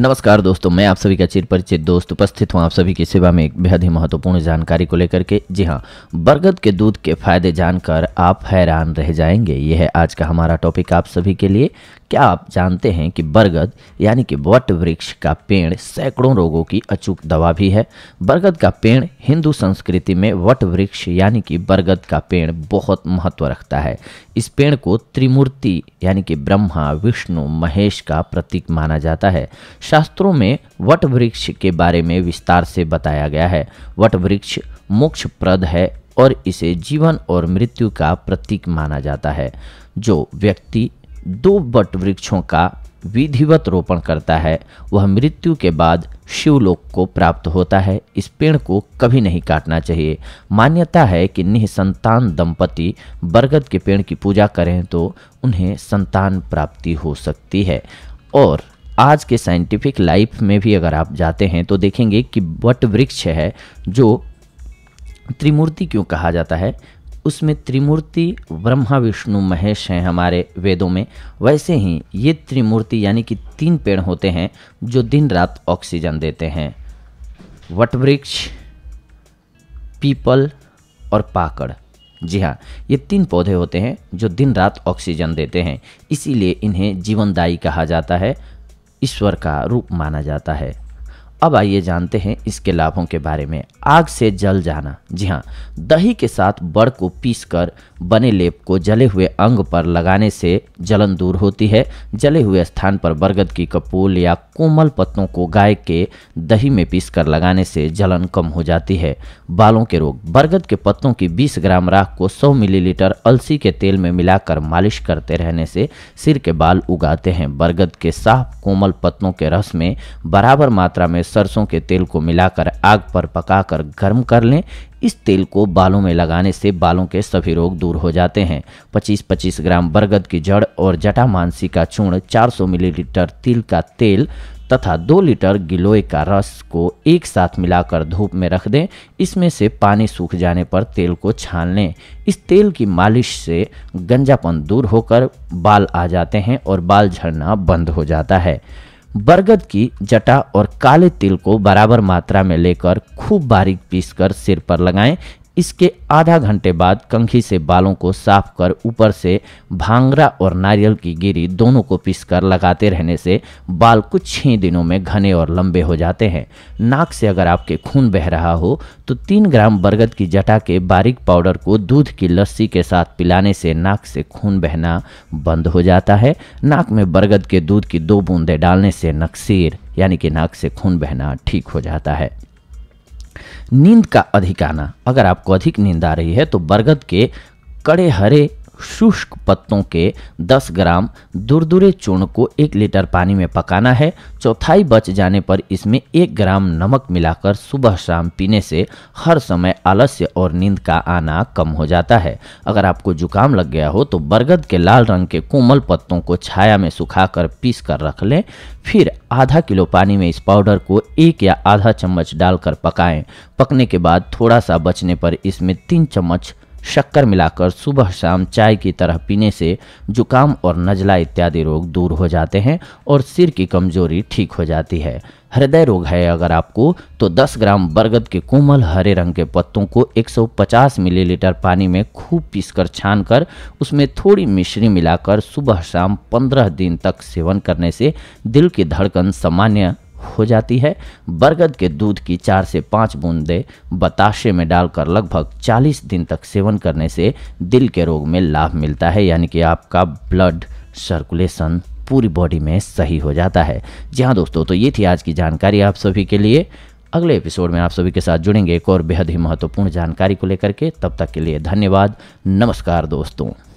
नमस्कार दोस्तों मैं आप सभी का चिर परिचित दोस्त उपस्थित हूँ आप सभी की सेवा में एक बेहद ही महत्वपूर्ण जानकारी को लेकर के जी हाँ बरगद के दूध के फायदे जानकर आप हैरान रह जाएंगे यह है आज का हमारा टॉपिक आप सभी के लिए क्या आप जानते हैं कि बरगद यानी कि वट वृक्ष का पेड़ सैकड़ों रोगों की अचूक दवा भी है बरगद का पेड़ हिंदू संस्कृति में वट वृक्ष यानी कि बरगद का पेड़ बहुत महत्व रखता है इस पेड़ को त्रिमूर्ति यानी कि ब्रह्मा विष्णु महेश का प्रतीक माना जाता है शास्त्रों में वट वृक्ष के बारे में विस्तार से बताया गया है वट वृक्ष मोक्षप्रद है और इसे जीवन और मृत्यु का प्रतीक माना जाता है जो व्यक्ति दो बट वृक्षों का विधिवत रोपण करता है वह मृत्यु के बाद शिवलोक को प्राप्त होता है इस पेड़ को कभी नहीं काटना चाहिए मान्यता है कि संतान दंपति बरगद के पेड़ की पूजा करें तो उन्हें संतान प्राप्ति हो सकती है और आज के साइंटिफिक लाइफ में भी अगर आप जाते हैं तो देखेंगे कि वट वृक्ष है जो त्रिमूर्ति क्यों कहा जाता है उसमें त्रिमूर्ति ब्रह्मा विष्णु महेश हैं हमारे वेदों में वैसे ही ये त्रिमूर्ति यानी कि तीन पेड़ होते हैं जो दिन रात ऑक्सीजन देते हैं वटवृक्ष पीपल और पाकड़ जी हाँ ये तीन पौधे होते हैं जो दिन रात ऑक्सीजन देते हैं इसीलिए इन्हें जीवनदायी कहा जाता है ईश्वर का रूप माना जाता है अब आइए जानते हैं इसके लाभों के बारे में आग से जल जाना जी हाँ दही के साथ बड़ को पीसकर बने लेप को जले हुए अंग पर लगाने से जलन दूर होती है जले हुए स्थान पर बरगद की कपूल या कोमल पत्तों को गाय के दही में पीसकर लगाने से जलन कम हो जाती है बालों के रोग बरगद के पत्तों की 20 ग्राम राख को 100 मिलीलीटर अलसी के तेल में मिलाकर मालिश करते रहने से सिर के बाल उगाते हैं बरगद के साफ कोमल पत्तों के रस में बराबर मात्रा में सरसों के तेल को मिलाकर आग पर पकाकर गर्म कर लें इस तेल को बालों में लगाने से बालों के सभी रोग दूर हो जाते हैं 25-25 ग्राम बरगद की जड़ और जटा मानसी का चूर्ण 400 मिलीलीटर तिल का तेल तथा दो लीटर गिलोय का रस को एक साथ मिलाकर धूप में रख दें इसमें से पानी सूख जाने पर तेल को छान लें इस तेल की मालिश से गंजापन दूर होकर बाल आ जाते हैं और बाल झड़ना बंद हो जाता है बरगद की जटा और काले तिल को बराबर मात्रा में लेकर खूब बारीक पीसकर सिर पर लगाएं इसके आधा घंटे बाद कंखी से बालों को साफ कर ऊपर से भांगरा और नारियल की गिरी दोनों को पीसकर लगाते रहने से बाल कुछ ही दिनों में घने और लंबे हो जाते हैं नाक से अगर आपके खून बह रहा हो तो तीन ग्राम बरगद की जटा के बारीक पाउडर को दूध की लस्सी के साथ पिलाने से नाक से खून बहना बंद हो जाता है नाक में बरगद के दूध की दो बूंदें डालने से नक्सीर यानी कि नाक से खून बहना ठीक हो जाता है नींद का अधिक आना अगर आपको अधिक नींद आ रही है तो बरगद के कड़े हरे शुष्क पत्तों के 10 ग्राम दुरदुरे चूर्ण को एक लीटर पानी में पकाना है चौथाई बच जाने पर इसमें एक ग्राम नमक मिलाकर सुबह शाम पीने से हर समय आलस्य और नींद का आना कम हो जाता है अगर आपको जुकाम लग गया हो तो बरगद के लाल रंग के कोमल पत्तों को छाया में सुखाकर पीस कर रख लें फिर आधा किलो पानी में इस पाउडर को एक या आधा चम्मच डालकर पकाएं पकने के बाद थोड़ा सा बचने पर इसमें तीन चम्मच शक्कर मिलाकर सुबह शाम चाय की तरह पीने से जुकाम और नजला इत्यादि रोग दूर हो जाते हैं और सिर की कमजोरी ठीक हो जाती है हृदय रोग है अगर आपको तो 10 ग्राम बरगद के कोमल हरे रंग के पत्तों को 150 मिलीलीटर पानी में खूब पीसकर छानकर उसमें थोड़ी मिश्री मिलाकर सुबह शाम 15 दिन तक सेवन करने से दिल की धड़कन सामान्य हो जाती है बरगद के दूध की चार से पाँच बूंदे बताशे में डालकर लगभग 40 दिन तक सेवन करने से दिल के रोग में लाभ मिलता है यानी कि आपका ब्लड सर्कुलेशन पूरी बॉडी में सही हो जाता है जी हाँ दोस्तों तो ये थी आज की जानकारी आप सभी के लिए अगले एपिसोड में आप सभी के साथ जुड़ेंगे एक और बेहद ही महत्वपूर्ण जानकारी को लेकर के तब तक के लिए धन्यवाद नमस्कार दोस्तों